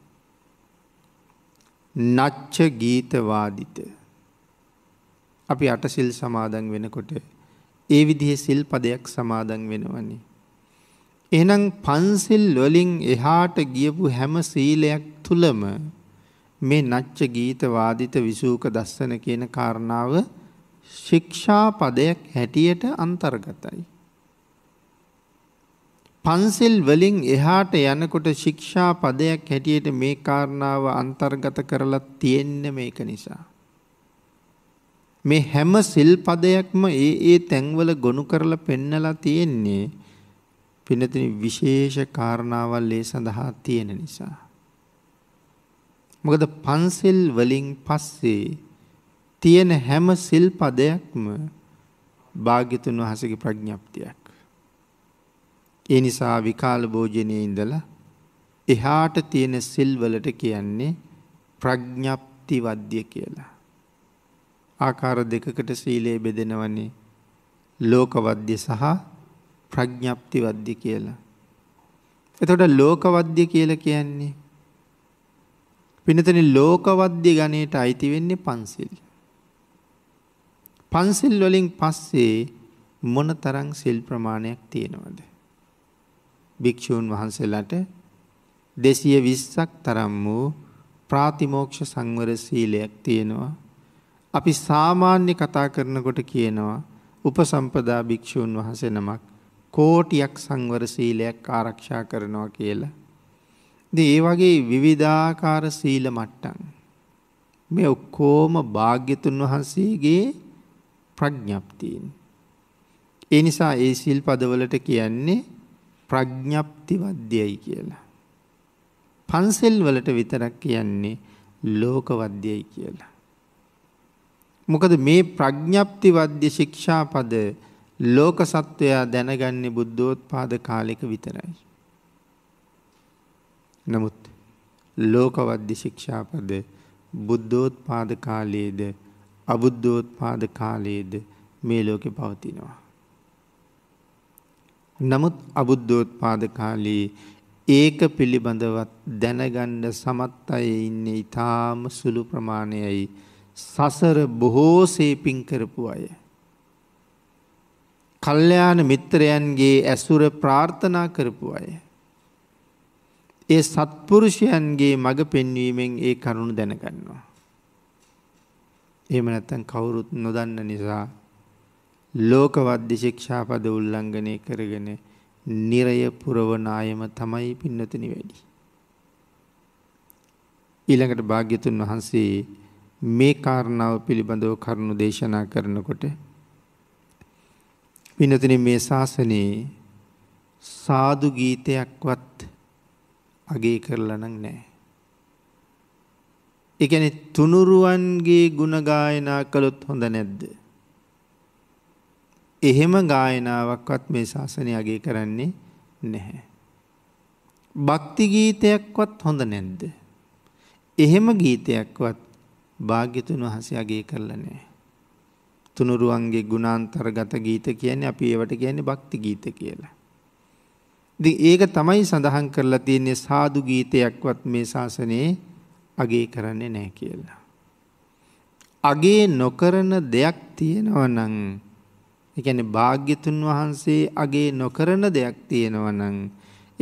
නච්ච ගීතවාදිත. අපි අටසිල් සමාදන් වෙනකොට ඒ විදිහේ සිල් පදයක් සමාදන් වෙනවන්නේ. එහෙනම් පන්සිල් වලින් එහාට ගියපු හැම සීලයක් තුලම මේ නච්ච ගීත වාදිත විසූක දස්සන කියන කාරණාව ශික්ෂා පදයක් හැටියට අන්තර්ගතයි. පන්සිල් වලින් එහාට යනකොට ශික්ෂා පදයක් හැටියට මේ කාරණාව අන්තර්ගත කරලා තියෙන්නේ මේක නිසා. මේ හැම සිල් පදයක්ම ඒ ඒ තැන්වල ගොනු කරලා පෙන්නලා තියෙන්නේ පිනතින විශේෂ කාරණාවල් ඒ සඳහා තියෙන නිසා. මොකද පන්සිල් වලින් පස්සේ තියෙන හැම සිල් පදයක්ම භාග්‍යතුන් වහසගේ ප්‍රඥප්තියක්. ඒ නිසා විකාල භෝජනය ඉඳලා එහාට තියෙන සිල්වලට කියන්නේ ප්‍රඥප්ති වද්‍ය කියලා. ආකාර දෙකකට සීලයේ බෙදෙනවන්නේ ලෝකවද්‍ය සහ ප්‍රඥප්ති වද්‍ය කියලා. එතකොට ලෝකවද්‍ය කියලා කියන්නේ පිනතනි ලෝකවද්‍ය ගණයට අයිති වෙන්නේ පන්සිල්. පන්සිල් වලින් පස්සේ මොන තරම් සිල් ප්‍රමාණයක් තියෙනවද? භික්ෂූන් වහන්සේලාට දෙසිය විස්සක් තරම් වූ ප්‍රාතිමෝක්ෂ සංවර සීලයක් තියෙනවා. අපි සාමාන්‍ය කතා කරනකොට කියනවා උපසම්පදා භික්‍ෂූන් වහසෙනමක් කෝටියක් සංවර සීලයක් ආරක්ෂා කරනවා කියලා. ඒ වගේ විවිධාකාර සීල මට්ටන්. මේ ඔක්කෝම භාග්‍යතුන් වහන්සේගේ ප්‍රඥ්ඥප්තිීන්. ඒ නිසා ඒ සිල් පදවලට කියන්නේ ප්‍රඥ්ඥප්ති වද්‍යයි කියලා. පන්සෙල් වලට විතරක් කියන්නේ ලෝක වද්‍යයි කියලා. මොකද මේ ප්‍රඥ්ඥප්ති වද්‍ය ශික්ෂාපද පද ලෝක සත්වයා දැනගන්නේ බුද්ධෝත්පාද කාලෙක විතරයි. නමුත් ලෝකවද්‍ය ශික්ෂාපද බුද්ධෝත්පාද කාලයේද අබුද්ධෝත්පාද කාලයේද මේ ලෝකෙ පවතිනවා. නමුත් අබුද්ධෝත්පාද කාලයේ ඒක පිළිබඳවත් දැනගණ්ඩ සමත් අය ඉන්නේ ඉතාම සුළු ප්‍රමාණයයි සසර බොහෝසේ පින් කරපු අය. කල්්‍යයාන මිත්‍රයන්ගේ ඇසුර ප්‍රාර්ථනා කරපු අය. ඒ සත්පුරුෂයන්ගේ මඟ පෙන්වීමෙන් ඒ කරුණු දැනගන්නවා. එම නැත්තන් කවුරුත් නොදන්න නිසා ලෝකවද්‍ය ශික්ෂාපද උල්ලංඝනය කරගෙන නිරය පුරවනායම තමයි පින්නතනි වැඩි. ඊළඟට භාග්‍යතුන් වහන්සේ මේ කාරණාව පිළිබඳව කරුණු දේශනා කරනකොට පිනතින මේ ශාසනයේ සාදු ගීතයක්වත් අගේ කරලනක් නෑ. එකන තුනුරුවන්ගේ ගුණගායනා කළොත් හොඳ නැද්ද. එහෙම ගායනාවක්වත් මේ ශාසනය අගේ කරන්නේ නැහැ. භක්ති ගීතයක්වත් හොඳ නැද්ද. එහෙම ගීතයක්වත් භාග්‍යතුන් වහස අගේ කරල නෑ. තුනුරුවන්ගේ ගුණාන්තර්ගත ගීත කියන්නේ අපි ඒවට කියන්නේ භක්ති ගීත කියලා. ඉතින් ඒක තමයි සඳහන් කරලා තියෙන්නේ සාදු ගීතයක්වත් මේ ශාසනයේ අගේ කරන්නේ නැහැ කියලා. අගේ නොකරන දෙයක් තියෙනවා නම් ඒ කියන්නේ භාග්‍යතුන් වහන්සේ අගේ නොකරන දෙයක් තියෙනවා නම්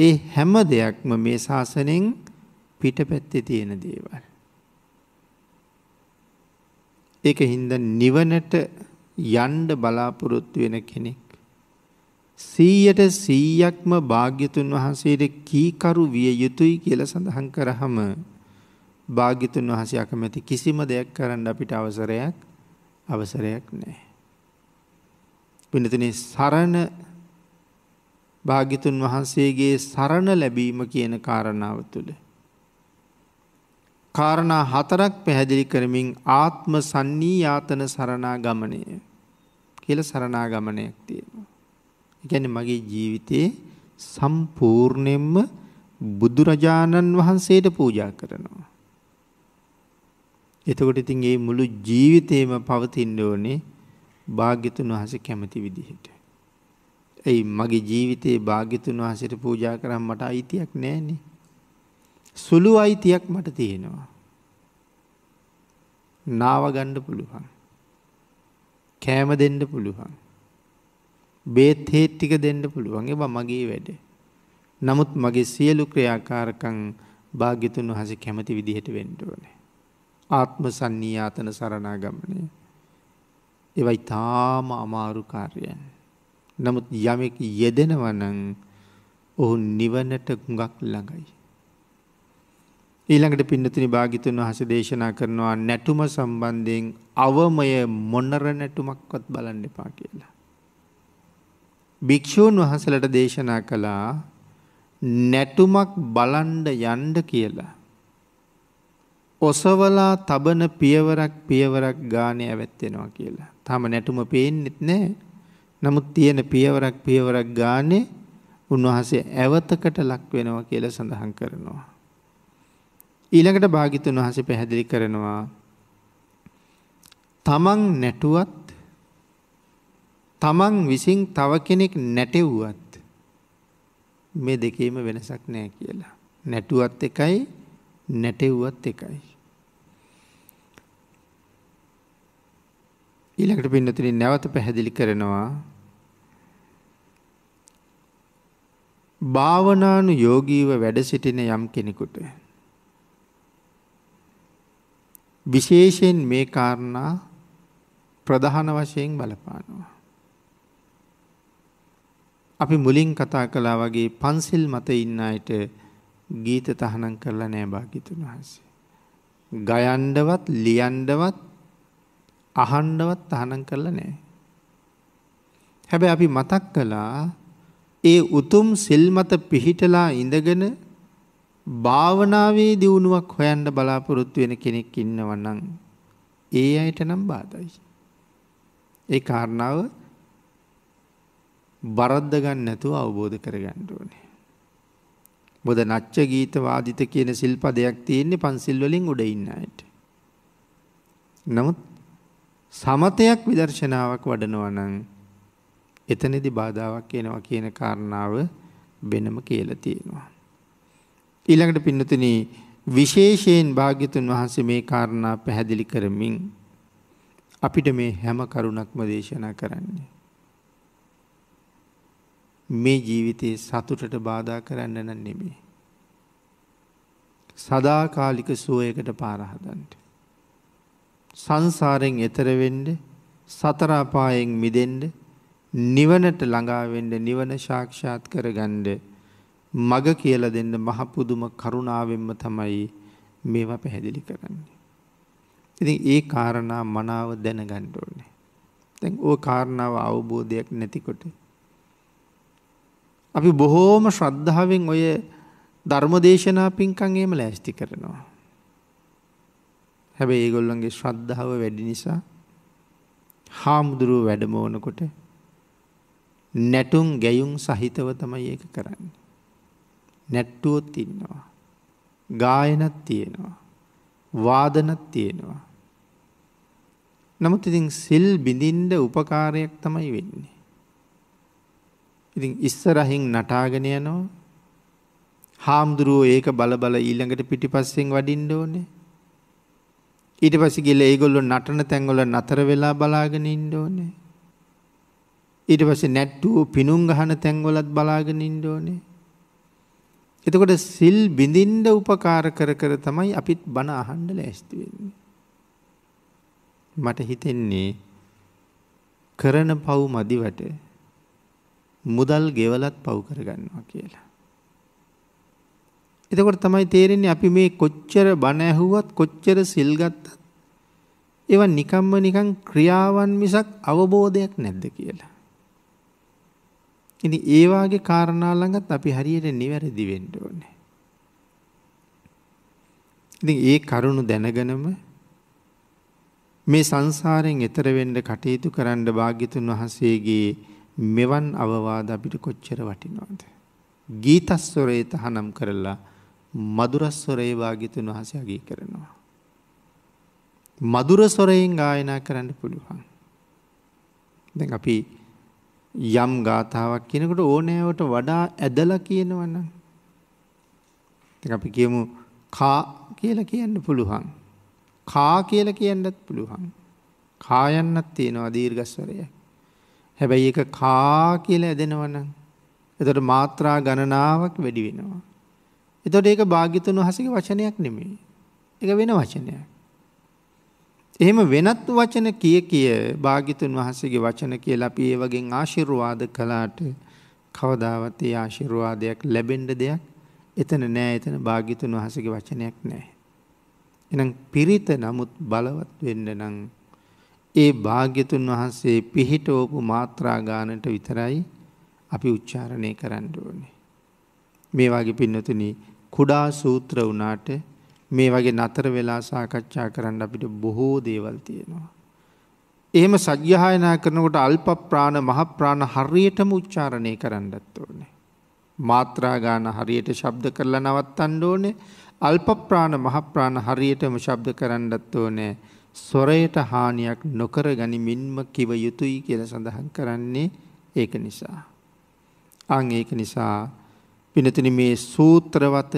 ඒ හැම දෙයක්ම මේ ශාසනයෙන් පිටපැත්තේ තියෙන දේවල්. ඒක හින්ද නිවනට යන්ඩ බලාපොරොත්තු වෙන කෙනෙක්. සීයට සීයක්ම භාග්‍යතුන් වහන්සේට කීකරු විය යුතුයි කියල සඳහන් කරහම භාග්‍යතුන් වහසේ අකමැති කිසිම දෙයක් කරන්න අපිට අවසරයක් අවසරයක් නෑ. පිනතුනේ සරණ භාගිතුන් වහන්සේගේ සරණ ලැබීම කියන කාරණාව තුළ කාරණා හතරක් පැහැදිලි කරමින් ආත්ම සංනීයාතන සරණාගමනය කියල සරණාගමනයක් තියෙනවා. ගැන මගේ ජීවිතයේ සම්පූර්ණයෙන්ම බුදුරජාණන් වහන්සේට පූජා කරනවා. එතකොට ඉතින් ඒ මුළු ජීවිතේම පවතින්න ඕනේ භාග්‍යතුන් වහන්සේ කැමති විදිහට. එයි මගේ ජීවිතේ භාග්‍යතුන් වහන්සේට පූජා කරන් මට අයිතියක් නැහැ නේ. සුළු අයිතියක් මට තියෙනවා. නාවගණ්ඩ පුළුවන්. කෑම දෙන්න පුළුවන්. බේත් හේට්ටික දෙන්න පුළුවන් එබ මගේ වැඩ. නමුත් මගේ සියලු ක්‍රියාකාරකං භාග්‍යතුන් වහස කැමති විදිහට වෙන්ටුවනේ. ආත්ම සන්නීයාතන සරණාගමනය. එවයි තාම අමාරු කාර්යයන්. නමුත් යමෙක් යෙදෙනවනං ඔහු නිවනට ගුඟක් ළඟයි. ඊළඟට පින්නතිනි භාගිතුන් වහස දේශනා කරනවා නැටුම සම්බන්ධයෙන් අවමය මොන්නර නැටුමක්වත් බලන්න එපා කියලා. භික්‍ෂූන් වහසලට දේශනා කළා නැටුමක් බලන්ඩ යන්ඩ කියලා. ඔසවලා තබන පියවරක් පියවරක් ගානය ඇවැත්වෙනවා කියලා. තම නැටුම පේෙන්නෙත් නෑ නමුත් තියෙන පියවරක් පියවරක් ගානේ උන්වහසේ ඇවතකට ලක් වෙනවා කියල සඳහන් කරනවා. ඊළඟට භාගිතුන් වහසේ පැහැදිලි කරනවා තමන් නැටුවත් තමන් විසින් තව කෙනෙක් නැටෙව්වත් මේ දෙකේම වෙනසක් නෑ කියලා. නැටුවත් එකයි නැටෙව්වත් එකයි. ඊළඟට පින්නතුනි නැවත පැහැදිලි කරනවා භාවනානු යෝගීව වැඩ සිටින යම් කෙනෙකුට විශේෂයෙන් මේ කාරණා ප්‍රධාන වශයෙන් බලපානවා. අපි මුලින් කතා කළා වගේ පන්සිල් මත ඉන්න අයට ගීත තහනම් කරලා නෑ භාගිතුන් වහන්සේ. ගයන්ඩවත් ලියන්ඩවත් අහන්ඩවත් තහනම් කරලා නෑ. හැබැ අපි මතක් කළා ඒ උතුම් සිල්මත පිහිටලා ඉඳගෙන භාවනාවේ දියුණුවක් හොයන්න බලාපොරොත්තු වෙන කෙනෙක් ඉන්නවනම් ඒ අයට නම් බාධයි. ඒ කාරණාව බරද්ද ගන්න නැතුව අවබෝධ කරගන්න ඕනේ. බොද නච්ච ගීත වාදිත කියන සිල්පදයක් තියෙන්නේ පන්සිල් වලින් උඩ ඉන්න අයට. නමුත් සමතයක් විදර්ශනාවක් වඩනවා නම් එතනදී බාධාවක් එනවා කියන කාරණාව වෙනම කියලා තියෙනවා. ඊළඟට පින්නතුන විශේෂයෙන් භාග්‍යතුන් වහන්සේ මේ කාරණා පැහැදිලි කරමින් අපිට මේ හැම කරුණක්ම දේශනා කරන්නේ. මේ ජීවිතයේ සතුටට බාධා කරන්න නම් නෙමේ. සදාකාලික සුවයකට පාරහදන්ට. සංසාරෙන් එතරවෙන්ඩ සතරාපායෙන් මිදෙන්ඩ නිවනට ළඟාවෙන්ඩ නිවන ශාක්ෂාත් කරගන්ඩ මග කියල දෙන්න මහපුදුම කරුණාවෙන්ම තමයි මේවා පැහැදිලි කරන්නේ. ඉති ඒ කාරණා මනාව දැනගණ්ඩෝනේ. තැන් ඕ කාරණාව අවබෝධයක් නැතිකොට. අපි බොහෝම ශ්‍රද්ධාවෙන් ඔය ධර්මදේශනා පින්කංගේම ලෑස්ති කරනවා. හැබැ ඒගොල්ලන්ගේ ශ්‍රද්ධාව වැඩි නිසා හාමුදුරුව වැඩමෝනකොට නැටුම් ගැයුම් සහිතව තමයි ඒක කරන්නේ. නැට්ටුවොත් ඉන්නවා. ගායනත් තියෙනවා. වාදනත් තියෙනවා. නමුත් ඉතින් සිල් බිඳින්ඩ උපකාරයක් තමයි වෙන්නේ. ඉතින් ඉස්සරහින් නටාගෙන යනවා හාමුදුරුවෝ ඒක බලබල ඊළඟට පිටිපස්සෙන් වඩින්ඩ ඕනේ. ඊට පස්ස ගිල ඒගොල්ලො නටන තැන්ගොල නතර වෙලා බලාගෙන ඉන්ඩ ඕනේ. ඊට පස නැට්ටුව පිනුම් ගහන තැන්ගොලත් බලාගෙන ඉන්ඩ ඕනේ. එතකොට සිල් බිඳින්ඩ උපකාර කර කර තමයි අපිත් බණ අහන්ඩ ලැස්තිවෙන්නේ. මට හිතෙන්නේ කරන පව් මදිවට මුදල් ගෙවලත් පව් කරගන්නවා කියලා. එතකොට තමයි තේරෙන්නේ අපි මේ කොච්චර බණ ඇහුවත් කොච්චර සිල්ගත්තත් ඒව නිකම්ම නිකං ක්‍රියාවන් මිසක් අවබෝධයක් නැද්ද කියලා. ඉතින් ඒ වාගේ කාරණා ළඟත් අපි හරියට නිවැරදි වෙන්න ඕනේ. ඉතින් ඒ කරුණු දැනගෙනම මේ සංසාරයෙන් එතර වෙන්න කටයුතු කරන්න භාග්‍යතුන් වහන්සේගේ මෙවන් අවවාද අපිට කොච්චර වටිනවද? ගීතස්වරේ තහනම් කරලා මధుරස්වරේ භාග්‍යතුන් වහන්සේ අගය කරනවා. මధుර ස්වරයෙන් ගායනා කරන්න පුළුවන්. දැන් අපි යම් ගාථාවක් කියනකොට ඕනෑවට වඩා ඇදලා කියනවනම්. ඉතින් අපි කියමු කා කියලා කියන්න පුළුවන්. කා කියලා කියන්නත් පුළුවන්. කායන්නත් තියෙනවා දීර්ඝස්වරය. හැබැයි ඒක කා කියලා ඇදෙනවනම් එතකොට මාත්‍රා ගණනාවක් වැඩි වෙනවා. එතකොට ඒක භාග්‍යතුන් වහන්සේගේ වචනයක් නෙමෙයි. ඒක වෙන වචනයක්. එහෙම වෙනත් වචන කිය කිය භාගිතුන් වහන්සේගේ වචන කියලා අපි ඒ වගේ ආශිර්වාද කළාට කවදාවත් ඒ ආශිර්වාදයක් ලැබෙන්ඩ දෙයක් එතන නෑ එතන භාගිතුන් වහසගේ වචනයක් නෑ. එනම් පිරිත නමුත් බලවත් වෙන්න නං ඒ භාග්‍යතුන් වහන්සේ පිහිටෝපු මාත්‍රාගානට විතරයි අපි උච්චාරණය කරන්න ඕනේ. මේ වගේ පින්නතුනි කුඩා සූත්‍ර වනාට මේ වගේ නතර වෙලා සාකච්ඡා කරන්න අපිට බොහෝ දේවල් තියෙනවා. එහෙම සජ්‍යහායනා කරනකොට අල්ප ප්‍රාණ මහ ප්‍රාණ හරියටම උච්චාරණය කරන්නත් ඕනේ. මාත්‍රා ගාන හරියට ශබ්ද කරලා නවත්තන්න ඕනේ. අල්ප ප්‍රාණ මහ ප්‍රාණ හරියටම ශබ්ද කරන්නත් ඕනේ. සොරයට හානියක් නොකර ගනිමින්ම කිව යුතුයි කියලා සඳහන් කරන්නේ ඒක නිසා. අන් ඒක නිසා පිනතින මේ සූත්‍රවත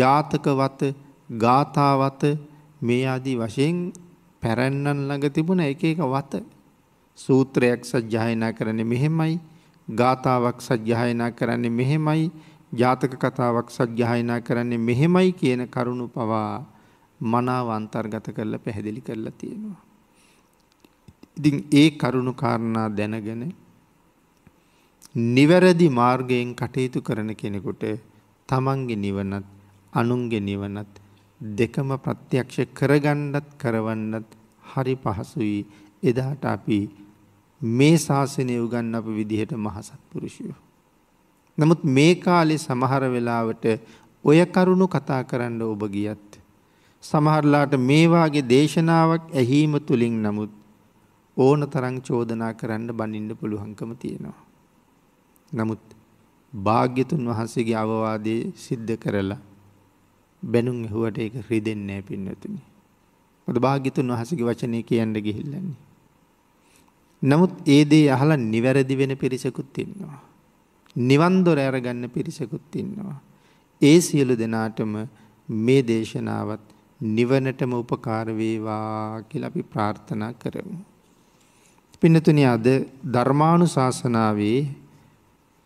ජාතකවත ගාථාවත මේ ආදී වශයෙන් පැරැන්නන් ළඟ තිබුණ එක එක වත සූත්‍රයක් සජ්ජායනා කරන්නේ මෙහෙමයි ගාථාවක් සජ්ජායනා කරන්නේ මෙහෙමයි ජාතක කතාවක් සජ්ජායනා කරන්නේ මෙහෙමයි කියන කරුණු පවා මනාව අන්තර්ගත කරලා පැහැදිලි කරලා තියෙනවා. ඉතින් ඒ කරුණු කාරණා දැනගෙන නිවැරදි මාර්ගයෙන් කටයුතු කරන කෙනෙකුට තමන්ගේ නිවනත් අනුන්ගේ නිවනත් දෙකම ප්‍රත්‍යක්ෂ කරගන්නත් කරවන්නත් හරි පහසුයි එදාට අපි මේ ශාසනය උගන්න අප විදිහට මහසත්පුරුෂයෝ. නමුත් මේ කාලෙ සමහර වෙලාවට ඔය කරුණු කතා කරන්න ඔබ ගියත්. සමහරලාට මේවාගේ දේශනාවක් ඇහීම තුළින් නමුත් ඕන තරං චෝදනා කරන්න බනින්න පුළුහංකම තියෙනවා. නමුත් භාග්‍යතුන් වහන්සේගේ අවවාදය සිද්ධ කරලා බැනුම් ඇහුවට ඒක රිදෙන්නේ නැහැ පින්නතුනි. මොකද භාග්‍යතුන් වහන්සේගේ වචනේ කියන්න ගිහිල්ලන්නේ. නමුත් ඒ දේ අහලා නිවැරදි වෙන පිරිසකුත් ඉන්නවා. නිවන් දොර අරගන්න පිරිසකුත් ඉන්නවා. ඒ සියලු දෙනාටම මේ දේශනාවත් නිවනටම උපකාර වේවා කියලා අපි ප්‍රාර්ථනා කරමු. පින්නතුනි අද ධර්මානුශාසනාවේ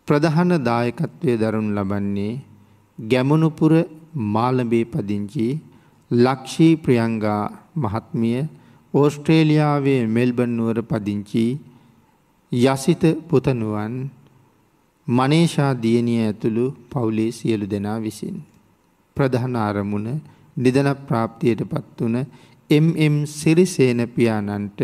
ප්‍රධාන දායකත්වයේ දරනු ලබන්නේ ගැමුණුපුර මාලඹේ පදිංචි ලක්ෂී ප්‍රියංගා මහත්මිය ඕස්ට්‍රේලියාවේ මෙල්බන් නුවර පදිංචි යසිත පුතණුවන් මනේෂා දියණිය ඇතුළු පවුලේ සියලු දෙනා විසින් ප්‍රධාන අරමුණ නිදන ප්‍රාප්තියට පත් වුණ එම්.එම්. සිරිසේන පියාණන්ට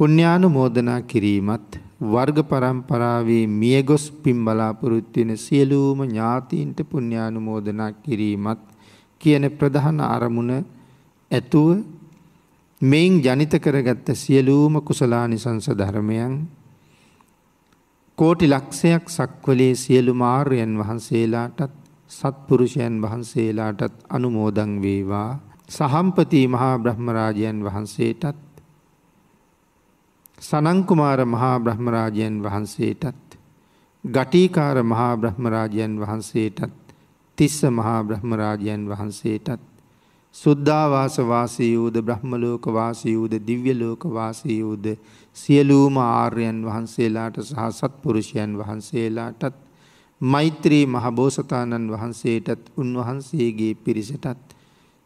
පුණ්‍යානුමෝදනා කිරීමත් වර්ග પરම්පරාවේ මියගොස් පින් බලාපොරොත්තු වෙන සියලුම ඥාතීන්ට පුණ්‍යානුමෝදනා කිරීමත් කියන ප්‍රධාන අරමුණ ඇතුව මෙයින් ජනිත කරගත්ත සියලූම කුසලානිසංස ධර්මයන් කෝටි ලක්ෂයක් සක්වලේ සියලු මාර්යන් වහන්සේලාටත් සත්පුරුෂයන් වහන්සේලාටත් අනුමෝදං වේවා සහම්පති මහා බ්‍රහ්මරාජයන් වහන්සේටත් සනංකුමාර මහා බ්‍රහ්මරාජයන් වහන්සේටත් ගටීකාර මහා බ්‍රහ්මරාජයන් වහන්සේටත් තිස්ස මහා බ්‍රහ්මරාජයන් වහන්සේටත් සුද්ධාවාස වාසීවූද බ්‍රහ්මලෝක වාසීවූද දිව්‍යලෝක වාසීවූද සියලූම ආර්යන් වහන්සේලාට සහ සත්පුරුෂයන් වහන්සේලාටත් මෛත්‍රී මහබෝසතාණන් වහන්සේටත් උන්වහන්සේගේ පිරිසටත්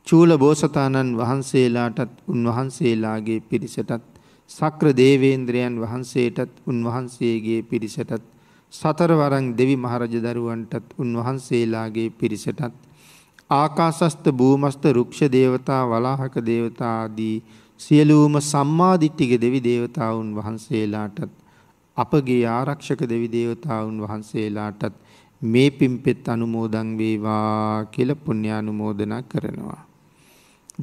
චූල බෝසතාණන් වහන්සේලාටත් උන්වහන්සේලාගේ පිරිසටත් සක්‍ර දේවේන්ද්‍රයන් වහන්සේටත් උන්වහන්සේගේ පිරිසටත් සතරවරං දෙවි මහරජ දරුවන්ටත් උන්වහන්සේලාගේ පිරිසටත් ආකාසස්ත භූමස්ත රුක්ෂ දේවතා වලාහක දේවතා ආදී සියලුම සම්මාදිට්ඨික දෙවි දේවතාවුන් වහන්සේලාටත් අපගේ ආරක්ෂක දෙවි දේවතාවුන් වහන්සේලාටත් මේ පිම්පෙත් අනුමෝදන් වේවා කියලා පුණ්‍යානුමෝදනා කරනවා.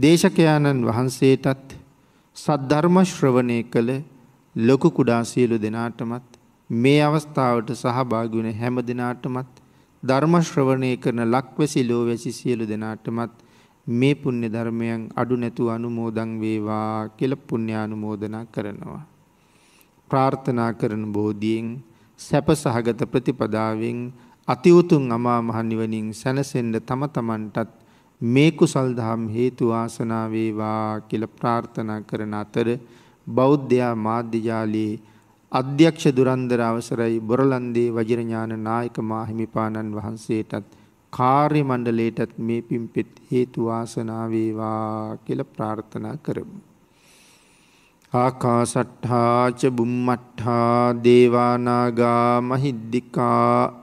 දේශකයාණන් වහන්සේටත් සද්ධර්ම ශ්‍රවණය කළ ලොකු කුඩා සියලු දෙනාටමත් මේ අවස්ථාවට සහභාගී වුණ හැම දෙනාටමත් ධර්ම ශ්‍රවණය කරන ලක්වැසි ලෝවැසි සියලු දෙනාටමත් මේ පුණ්‍ය ධර්මයන් අඩු නැතුව අනුමෝදන් වේවා කියලා පුණ්‍යානුමෝදනා කරනවා ප්‍රාර්ථනා කරන බෝධියෙන් සැප සහගත ප්‍රතිපදාවෙන් අති උතුම් අමා මහ නිවනින් සැනසෙන්න තම තමන්ටත් මේ කුසල් දහම් හේතු ආසනා වේවා කියලා ප්‍රාර්ථනා කරන අතර බෞද්ධයා මාධ්‍ය ජාලයේ අධ්‍යක්ෂ දුරන්දර අවසරයි බොරලන්දේ වජිරඥාන නායක මාහිමිපාණන් වහන්සේටත් කාර්ය මණ්ඩලයටත් මේ පිම්පෙත් හේතු ආසනා වේවා කියලා ප්‍රාර්ථනා කරමු. ආකාසට්ඨා ච බුම්මට්ඨා දේවානාගා මහිද්దికා